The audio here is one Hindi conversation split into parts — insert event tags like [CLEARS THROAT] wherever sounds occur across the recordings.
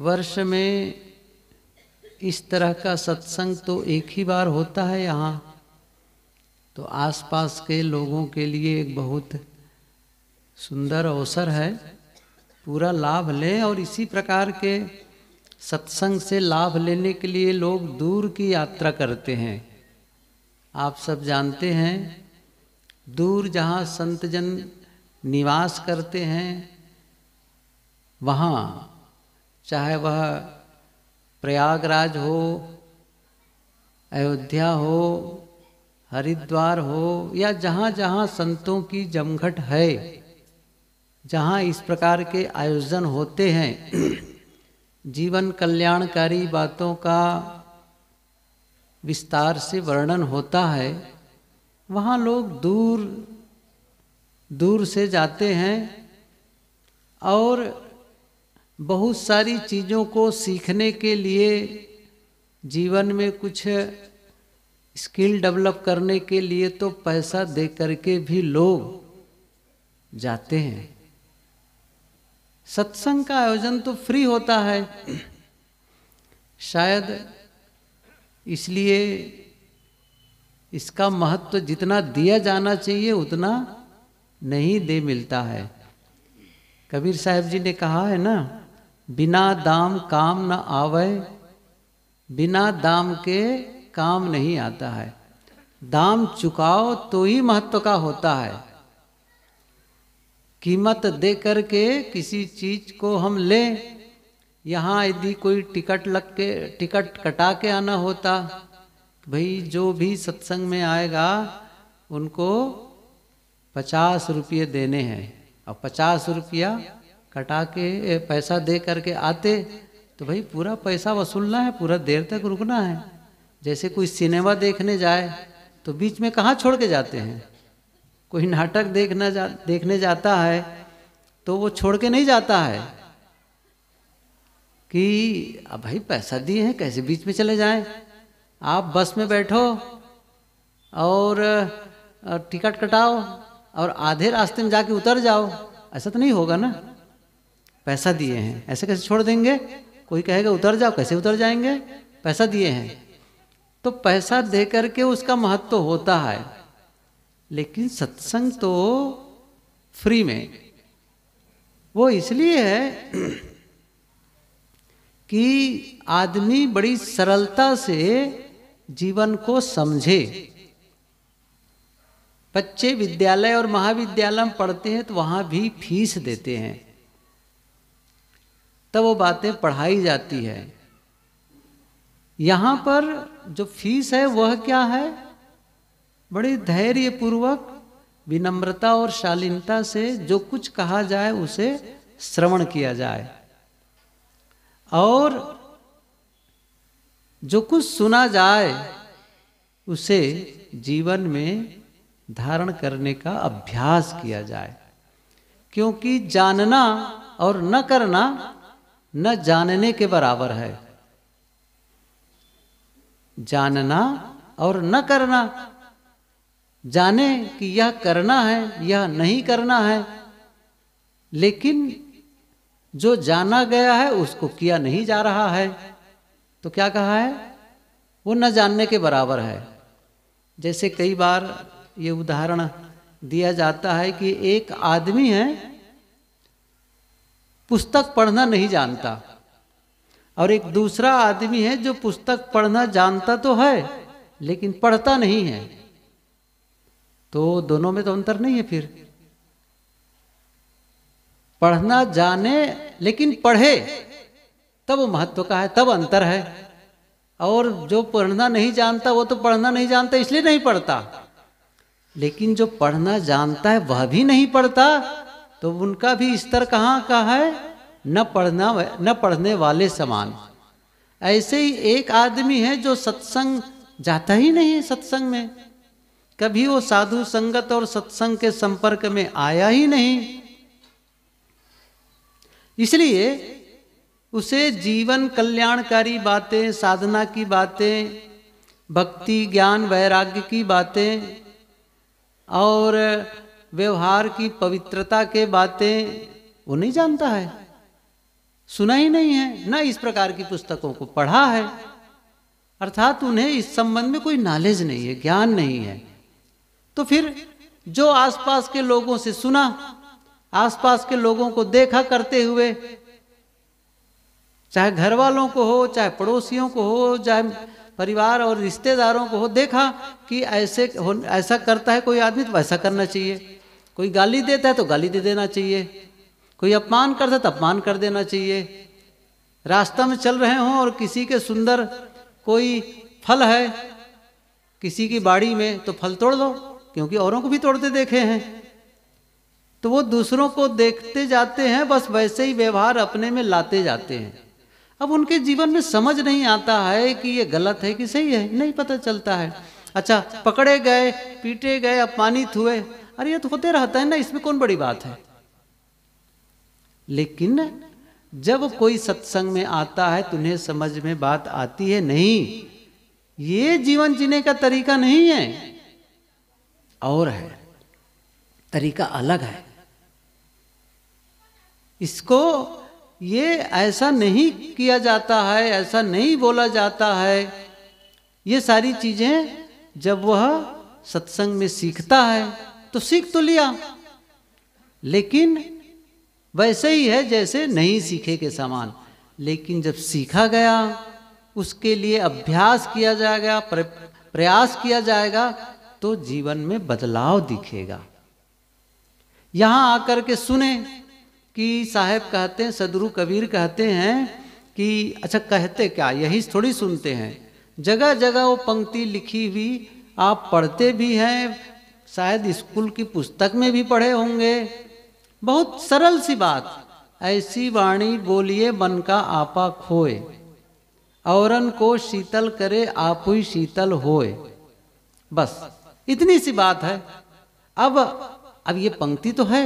वर्ष में इस तरह का सत्संग तो एक ही बार होता है यहाँ तो आसपास के लोगों के लिए एक बहुत सुंदर अवसर है पूरा लाभ लें और इसी प्रकार के सत्संग से लाभ लेने के लिए लोग दूर की यात्रा करते हैं आप सब जानते हैं दूर जहाँ संतजन निवास करते हैं वहाँ चाहे वह प्रयागराज हो अयोध्या हो हरिद्वार हो या जहाँ जहाँ संतों की जमघट है जहाँ इस प्रकार के आयोजन होते हैं [CLEARS THROAT] जीवन कल्याणकारी बातों का विस्तार से वर्णन होता है वहाँ लोग दूर दूर से जाते हैं और बहुत सारी चीज़ों को सीखने के लिए जीवन में कुछ स्किल डेवलप करने के लिए तो पैसा दे करके भी लोग जाते हैं सत्संग का आयोजन तो फ्री होता है शायद इसलिए इसका महत्व तो जितना दिया जाना चाहिए उतना नहीं दे मिलता है कबीर साहब जी ने कहा है ना बिना दाम काम न आवे बिना दाम के काम नहीं आता है दाम चुकाओ तो ही महत्व का होता है कीमत दे करके किसी चीज को हम ले यहाँ यदि कोई टिकट लग के टिकट कटा के आना होता तो भाई जो भी सत्संग में आएगा उनको पचास रुपये देने हैं और पचास रुपया कटा के पैसा दे करके आते तो भाई पूरा पैसा वसूलना है पूरा देर तक रुकना है जैसे कोई सिनेमा देखने जाए तो बीच में कहाँ छोड़ के जाते हैं कोई नाटक देखना जा देखने जाता है तो वो छोड़ के नहीं जाता है कि अब भाई पैसा दिए हैं कैसे बीच में चले जाएं आप बस में बैठो और टिकट कटाओ और आधे रास्ते में जाके उतर जाओ ऐसा तो नहीं होगा ना पैसा दिए हैं ऐसे कैसे छोड़ देंगे कोई कहेगा उतर जाओ कैसे उतर जाएंगे पैसा दिए हैं तो पैसा दे करके उसका महत्व तो होता है लेकिन सत्संग तो फ्री में वो इसलिए है कि आदमी बड़ी सरलता से जीवन को समझे बच्चे विद्यालय और महाविद्यालय में पढ़ते हैं तो वहां भी फीस देते हैं तब वो बातें पढ़ाई जाती है यहां पर जो फीस है वह क्या है बड़े धैर्य पूर्वक विनम्रता और शालीनता से जो कुछ कहा जाए उसे श्रवण किया जाए और जो कुछ सुना जाए उसे जीवन में धारण करने का अभ्यास किया जाए क्योंकि जानना और न करना न जानने के बराबर है जानना और न करना जाने कि यह करना है यह नहीं करना है लेकिन जो जाना गया है उसको किया नहीं जा रहा है तो क्या कहा है वो न जानने के बराबर है जैसे कई बार ये उदाहरण दिया जाता है कि एक आदमी है पुस्तक पढ़ना नहीं जानता और एक दूसरा आदमी है जो पुस्तक पढ़ना जानता तो है लेकिन पढ़ता नहीं है तो दोनों में तो अंतर नहीं है फिर पढ़ना जाने लेकिन पढ़े तब महत्व का है तब अंतर है और जो पढ़ना नहीं जानता वो तो पढ़ना नहीं जानता इसलिए नहीं पढ़ता लेकिन जो पढ़ना जानता है वह भी नहीं पढ़ता तो उनका भी स्तर कहाँ का है न पढ़ना न पढ़ने वाले समान ऐसे ही एक आदमी है जो सत्संग जाता ही नहीं है सत्संग में कभी वो साधु संगत और सत्संग के संपर्क में आया ही नहीं इसलिए उसे जीवन कल्याणकारी बातें साधना की बातें भक्ति ज्ञान वैराग्य की बातें और व्यवहार की पवित्रता के बातें वो नहीं जानता है सुना ही नहीं है ना इस प्रकार की पुस्तकों को पढ़ा है अर्थात उन्हें इस संबंध में कोई नॉलेज नहीं है ज्ञान नहीं है तो फिर जो आसपास के लोगों से सुना आसपास के लोगों को देखा करते हुए चाहे घर वालों को हो चाहे पड़ोसियों को हो चाहे परिवार और रिश्तेदारों को हो देखा कि ऐसे ऐसा करता है कोई आदमी तो वैसा करना चाहिए कोई गाली देता है तो गाली दे देना चाहिए कोई अपमान करता है तो अपमान कर देना चाहिए रास्ता में चल रहे हों और किसी के सुंदर कोई फल है किसी की बाड़ी में तो फल तोड़ दो क्योंकि औरों को भी तोड़ते देखे हैं तो वो दूसरों को देखते जाते हैं बस वैसे ही व्यवहार अपने में लाते जाते हैं अब उनके जीवन में समझ नहीं आता है कि ये गलत है कि सही है नहीं पता चलता है अच्छा पकड़े गए पीटे गए अपमानित हुए अरे ये तो होते रहता है ना इसमें कौन बड़ी बात है लेकिन जब कोई सत्संग में आता है तुम्हें समझ में बात आती है नहीं ये जीवन जीने का तरीका नहीं है और है तरीका अलग है इसको ये ऐसा नहीं किया जाता है ऐसा नहीं बोला जाता है ये सारी चीजें जब वह सत्संग में सीखता है तो सीख तो लिया लेकिन वैसे ही है जैसे नहीं सीखे के समान लेकिन जब सीखा गया उसके लिए अभ्यास किया जाएगा प्रयास किया जाएगा तो जीवन में बदलाव दिखेगा यहां आकर के सुने कि साहेब कहते हैं सदगुरु कबीर कहते हैं कि अच्छा कहते क्या यही थोड़ी सुनते हैं जगह जगह वो पंक्ति लिखी हुई आप पढ़ते भी हैं शायद स्कूल की पुस्तक में भी पढ़े होंगे बहुत सरल सी बात ऐसी वाणी बोलिए मन का आपा खोए औरन को शीतल करे आप ही शीतल होए बस इतनी सी बात है अब अब ये पंक्ति तो है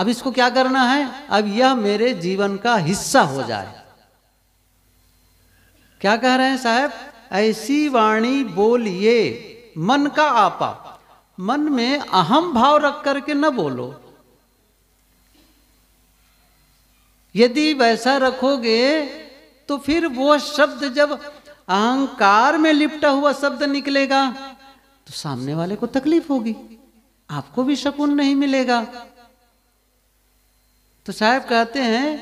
अब इसको क्या करना है अब यह मेरे जीवन का हिस्सा हो जाए क्या कह रहे हैं साहब ऐसी वाणी बोलिए मन का आपा मन में अहम भाव रख करके न बोलो यदि वैसा रखोगे तो फिर वो शब्द जब अहंकार में लिपटा हुआ शब्द निकलेगा तो सामने वाले को तकलीफ होगी आपको भी शकुन नहीं मिलेगा तो साहब कहते हैं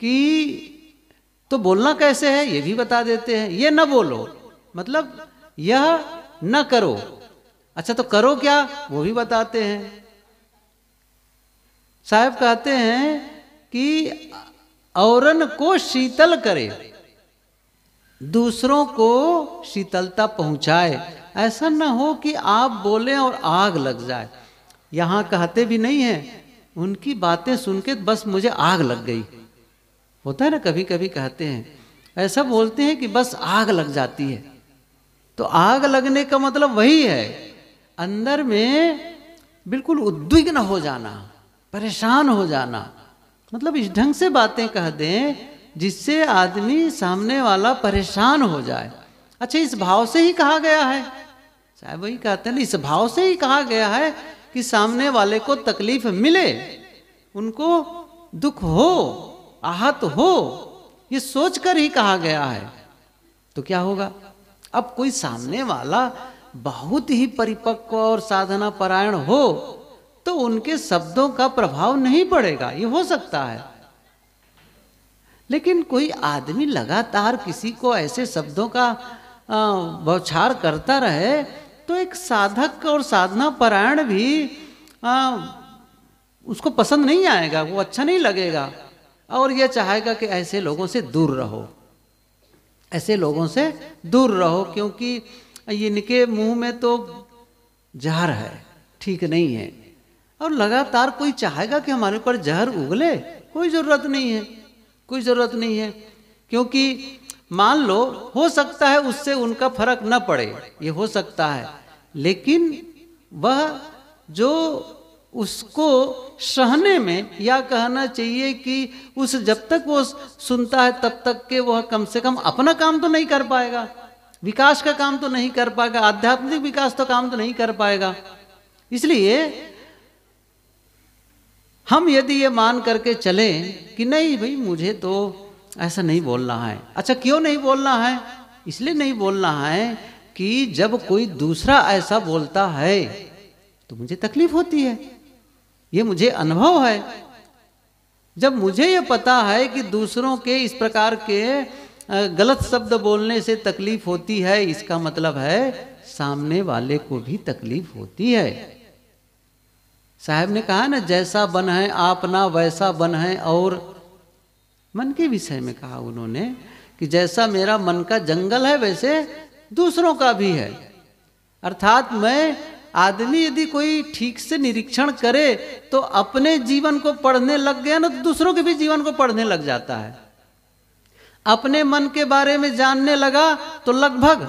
कि तो बोलना कैसे है ये भी बता देते हैं ये न बोलो मतलब यह न करो अच्छा तो करो क्या वो भी बताते हैं साहब कहते हैं कि औरन को शीतल करे दूसरों को शीतलता पहुंचाए ऐसा ना हो कि आप बोले और आग लग जाए यहां कहते भी नहीं है उनकी बातें सुन के बस मुझे आग लग गई होता है ना कभी कभी कहते हैं ऐसा बोलते हैं कि बस आग लग जाती है तो आग लगने का मतलब वही है अंदर में बिल्कुल उद्विग्न हो जाना परेशान हो जाना मतलब इस ढंग से बातें कह दें जिससे आदमी सामने वाला परेशान हो जाए अच्छा इस भाव से ही कहा गया है साहब वही कहते हैं ना इस भाव से ही कहा गया है कि सामने वाले को तकलीफ मिले उनको दुख हो आहत हो ये सोचकर ही कहा गया है तो क्या होगा अब कोई सामने वाला बहुत ही परिपक्व और साधना परायण हो तो उनके शब्दों का प्रभाव नहीं पड़ेगा ये हो सकता है लेकिन कोई आदमी लगातार किसी को ऐसे शब्दों का बौछार करता रहे तो एक साधक और साधना परायण भी आ, उसको पसंद नहीं आएगा वो अच्छा नहीं लगेगा और ये चाहेगा कि ऐसे लोगों से दूर रहो ऐसे लोगों से दूर रहो क्योंकि इनके मुंह में तो जहर है ठीक नहीं है और लगातार कोई चाहेगा कि हमारे ऊपर जहर उगले कोई ज़रूरत नहीं है कोई ज़रूरत नहीं है क्योंकि मान लो हो सकता है उससे उनका फर्क न पड़े ये हो सकता है लेकिन वह जो उसको सहने में या कहना चाहिए कि उस जब तक वो सुनता है तब तक के वह कम से कम अपना काम तो नहीं कर पाएगा विकास का काम तो नहीं कर पाएगा आध्यात्मिक विकास तो काम तो नहीं कर पाएगा इसलिए हम यदि ये मान करके चले कि नहीं भाई मुझे तो ऐसा नहीं बोलना है अच्छा क्यों नहीं बोलना है इसलिए नहीं बोलना है कि जब कोई दूसरा ऐसा बोलता है तो मुझे तकलीफ होती है ये मुझे अनुभव है जब मुझे ये पता है कि दूसरों के इस प्रकार के गलत शब्द बोलने से तकलीफ होती है इसका मतलब है सामने वाले को भी तकलीफ होती है साहब ने कहा ना जैसा बन है आप ना वैसा बन है और मन के विषय में कहा उन्होंने कि जैसा मेरा मन का जंगल है वैसे दूसरों का भी है अर्थात मैं आदमी यदि कोई ठीक से निरीक्षण करे तो अपने जीवन को पढ़ने लग गया ना तो दूसरों के भी जीवन को पढ़ने लग जाता है अपने मन के बारे में जानने लगा तो लगभग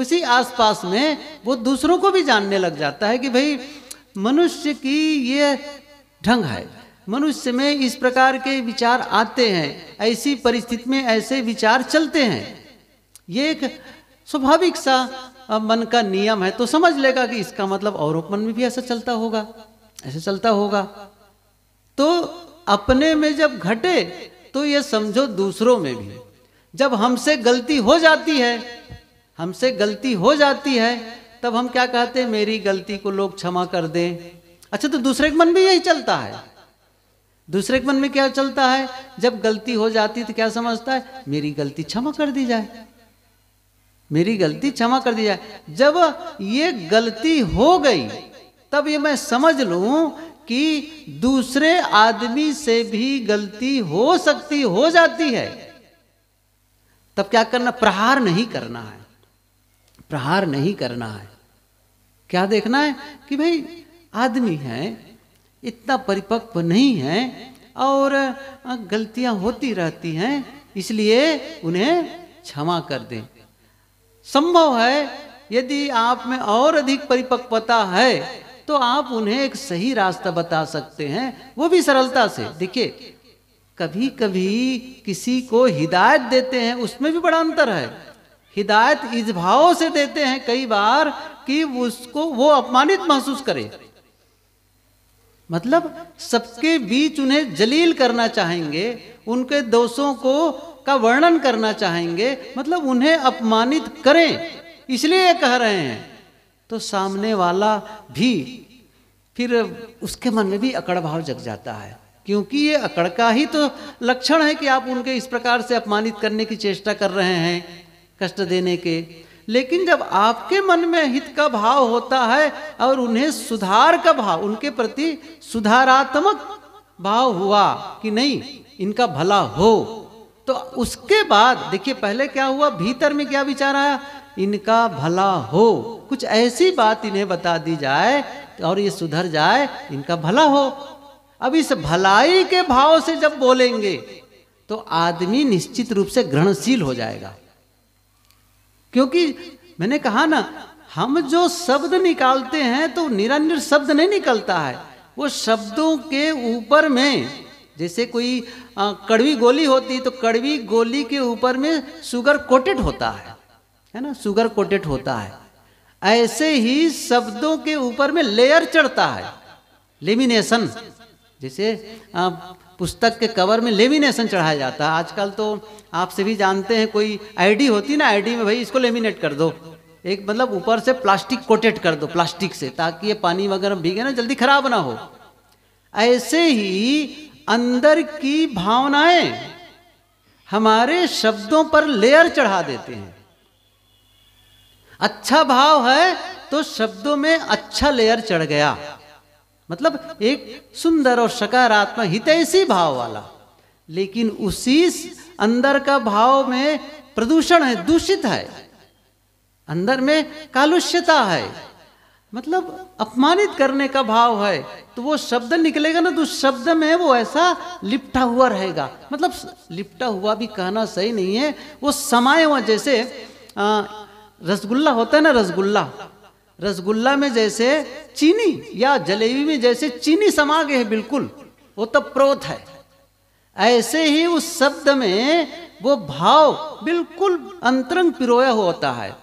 उसी आसपास में वो दूसरों को भी जानने लग जाता है कि भाई मनुष्य की ये ढंग है मनुष्य में इस प्रकार के विचार आते हैं ऐसी परिस्थिति में ऐसे विचार चलते हैं ये एक स्वाभाविक सा मन का नियम है तो समझ लेगा कि इसका मतलब और मन में भी ऐसा चलता होगा ऐसा चलता होगा तो अपने में जब घटे तो ये समझो दूसरों में भी जब हमसे गलती हो जाती है हमसे गलती हो जाती है तब हम क्या कहते हैं मेरी गलती को लोग क्षमा कर दें अच्छा तो दूसरे के मन में यही चलता है दूसरे के मन में क्या चलता है जब गलती हो जाती तो क्या समझता है मेरी गलती क्षमा कर दी जाए मेरी गलती क्षमा कर दी जाए जब ये गलती हो गई तब ये मैं समझ लू कि दूसरे आदमी से भी गलती हो सकती हो जाती है तब क्या करना प्रहार नहीं करना है प्रहार नहीं करना है क्या देखना है कि भाई आदमी है इतना परिपक्व नहीं है और गलतियां होती रहती हैं इसलिए उन्हें क्षमा कर दें संभव है यदि आप में और अधिक परिपक्वता है तो आप उन्हें एक सही रास्ता बता सकते हैं वो भी सरलता से देखिए कभी कभी किसी को हिदायत देते हैं उसमें भी बड़ा अंतर है हिदायत इस भाव से देते हैं कई बार कि उसको वो अपमानित महसूस करे मतलब सबके बीच उन्हें जलील करना चाहेंगे उनके दोषों को का वर्णन करना चाहेंगे मतलब उन्हें अपमानित करें इसलिए कह रहे हैं तो सामने वाला भी फिर उसके मन में भी अकड़ भाव जग जाता है क्योंकि ये अकड़ का ही तो लक्षण है कि आप उनके इस प्रकार से अपमानित करने की चेष्टा कर रहे हैं कष्ट देने के लेकिन जब आपके मन में हित का भाव होता है और उन्हें सुधार का भाव उनके प्रति सुधारात्मक भाव हुआ कि नहीं इनका भला हो तो उसके बाद देखिए पहले क्या हुआ भीतर में क्या विचार आया इनका भला हो कुछ ऐसी बात इन्हें बता दी जाए और ये सुधर जाए इनका भला हो अब इस भलाई के भाव से जब बोलेंगे तो आदमी निश्चित रूप से ग्रहणशील हो जाएगा क्योंकि मैंने कहा ना हम जो शब्द निकालते हैं तो निरंतर शब्द नहीं निकलता है वो शब्दों के ऊपर में जैसे कोई आ, कड़वी गोली होती तो कड़वी गोली के ऊपर में शुगर कोटेड होता है है ना शुगर कोटेड होता है ऐसे ही शब्दों के ऊपर में लेयर चढ़ता है लेमिनेशन जैसे पुस्तक के कवर में लेमिनेशन चढ़ाया जाता है आजकल तो आप सभी जानते हैं कोई आईडी होती ना आईडी में भाई इसको लेमिनेट कर दो एक मतलब ऊपर से प्लास्टिक कोटेड कर दो प्लास्टिक से ताकि ये पानी वगैरह भीगे ना जल्दी खराब ना हो ऐसे ही अंदर की भावनाएं हमारे शब्दों पर लेयर चढ़ा देते हैं अच्छा भाव है तो शब्दों में अच्छा लेयर चढ़ गया मतलब एक सुंदर और सकारात्मक हितैषी भाव वाला लेकिन उसी अंदर का भाव में प्रदूषण है दूषित है अंदर में कालुष्यता है मतलब अपमानित करने का भाव है तो वो शब्द निकलेगा ना तो शब्द में वो ऐसा लिपटा हुआ रहेगा मतलब लिपटा हुआ भी कहना सही नहीं है वो समाये हुआ जैसे रसगुल्ला होता है ना रसगुल्ला रसगुल्ला में जैसे चीनी या जलेबी में जैसे चीनी समा गए बिल्कुल वो तब तो प्रोत है ऐसे ही उस शब्द में वो भाव बिल्कुल अंतरंग पिरोया होता है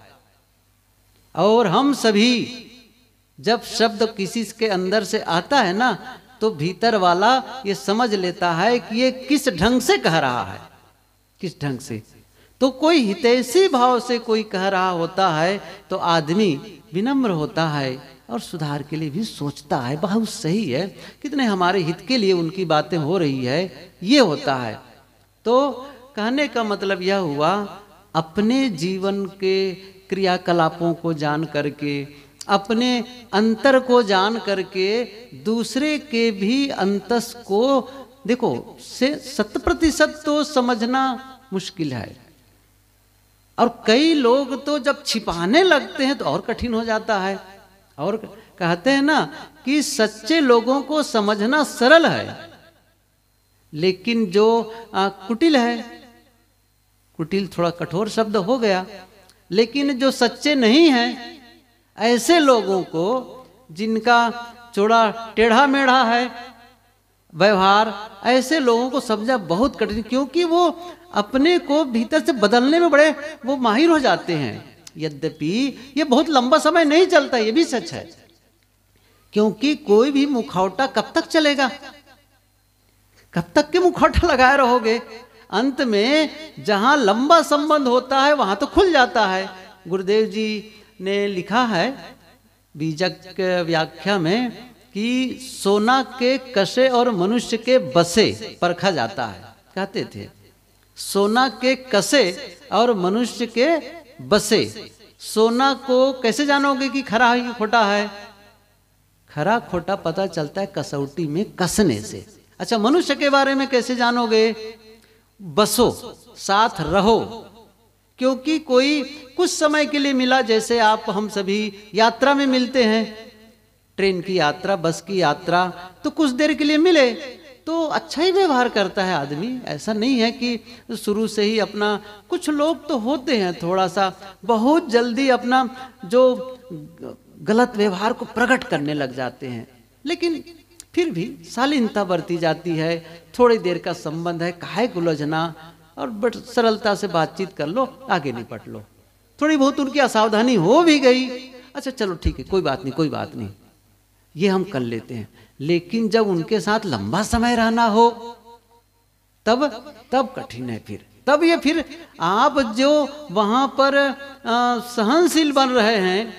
और हम सभी जब शब्द किसी के अंदर से आता है ना तो भीतर वाला ये समझ लेता है कि ये किस ढंग से कह रहा है किस ढंग से तो कोई हितैषी भाव से कोई कह रहा होता है तो आदमी विनम्र होता है और सुधार के लिए भी सोचता है बहुत सही है कितने हमारे हित के लिए उनकी बातें हो रही है ये होता है तो कहने का मतलब यह हुआ अपने जीवन के क्रियाकलापों को जान करके अपने अंतर को जान करके दूसरे के भी अंतस को देखो से शत प्रतिशत तो समझना मुश्किल है और कई लोग तो जब छिपाने लगते हैं तो और कठिन हो जाता है और कहते हैं ना कि सच्चे लोगों को समझना सरल है लेकिन जो आ, कुटिल है कुटिल थोड़ा कठोर शब्द हो गया लेकिन जो सच्चे नहीं है ऐसे लोगों को जिनका चोड़ा टेढ़ा मेढ़ा है व्यवहार ऐसे लोगों को समझा बहुत कठिन क्योंकि वो अपने को भीतर से बदलने में बड़े वो माहिर हो जाते हैं यद्यपि ये बहुत लंबा समय नहीं चलता ये भी सच है क्योंकि कोई भी मुखौटा कब तक चलेगा कब तक के मुखौटा लगाए रहोगे अंत में जहां लंबा संबंध होता है वहां तो खुल जाता है गुरुदेव जी ने लिखा है बीजक व्याख्या में कि सोना के कसे और मनुष्य के बसे परखा जाता है कहते थे सोना के कसे और मनुष्य के बसे सोना को कैसे जानोगे कि खरा है कि खोटा है खरा खोटा पता चलता है कसौटी में कसने से अच्छा मनुष्य के बारे में कैसे जानोगे बसो साथ रहो क्योंकि कोई कुछ समय के लिए मिला जैसे आप हम सभी यात्रा में मिलते हैं ट्रेन की यात्रा बस की यात्रा तो कुछ देर के लिए मिले तो अच्छा ही व्यवहार करता है आदमी ऐसा नहीं है कि शुरू से ही अपना कुछ लोग तो होते हैं थोड़ा सा बहुत जल्दी अपना जो गलत व्यवहार को प्रकट करने लग जाते हैं लेकिन फिर भी शालीनता बरती जाती है थोड़ी देर का संबंध है काहे गुलझना और बट सरलता से बातचीत कर लो आगे निपट लो थोड़ी बहुत उनकी असावधानी हो भी गई अच्छा चलो ठीक है कोई बात नहीं कोई बात नहीं ये हम कर लेते हैं लेकिन जब उनके साथ लंबा समय रहना हो तब तब कठिन है फिर तब ये फिर आप जो वहां पर सहनशील बन रहे हैं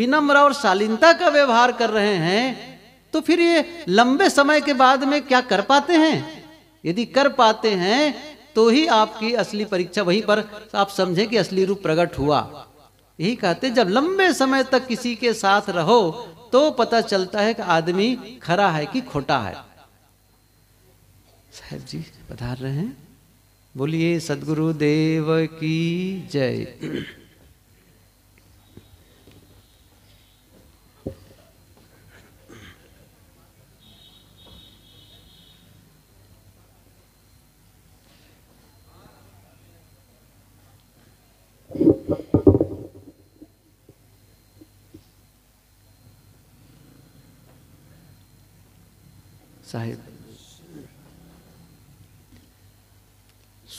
विनम्र और शालीनता का व्यवहार कर रहे हैं तो फिर ये लंबे समय के बाद में क्या कर पाते हैं यदि कर पाते हैं तो ही आपकी असली परीक्षा वहीं पर आप समझे कि असली रूप प्रकट हुआ यही कहते जब लंबे समय तक किसी के साथ रहो तो पता चलता है कि आदमी खरा है कि खोटा है साहब जी बता रहे हैं बोलिए सदगुरु देव की जय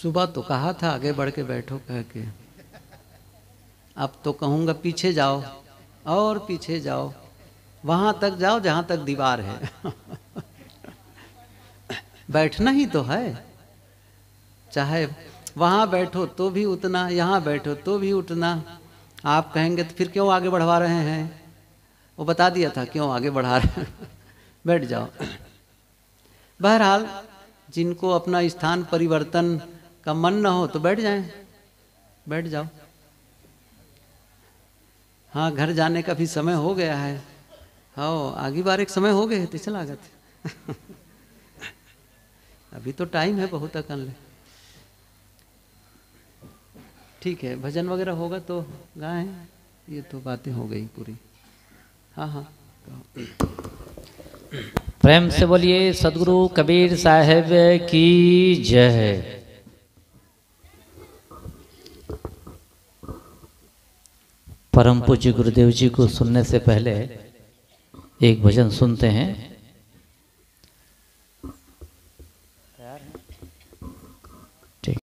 सुबह तो कहा था आगे बढ़ के बैठो कह के अब तो कहूँगा पीछे जाओ और पीछे जाओ वहाँ तक जाओ जहाँ तक दीवार है बैठना ही तो है चाहे वहाँ बैठो तो भी उतना यहाँ बैठो तो भी उतना आप कहेंगे तो फिर क्यों आगे बढ़वा रहे हैं वो बता दिया था क्यों आगे बढ़ा रहे हैं बैठ जाओ बहरहाल जिनको अपना स्थान परिवर्तन का मन ना हो तो बैठ जाए बैठ जाओ हाँ घर जाने का भी समय हो गया है हाओ आगे बार एक समय हो गए तो चला गए [LAUGHS] अभी तो टाइम है बहुत अकन ले ठीक है भजन वगैरह होगा तो गाए ये तो बातें हो गई पूरी हाँ हाँ प्रेम से बोलिए सदगुरु कबीर साहेब की जय परम पूज्य गुरुदेव जी को सुनने से पहले एक भजन सुनते हैं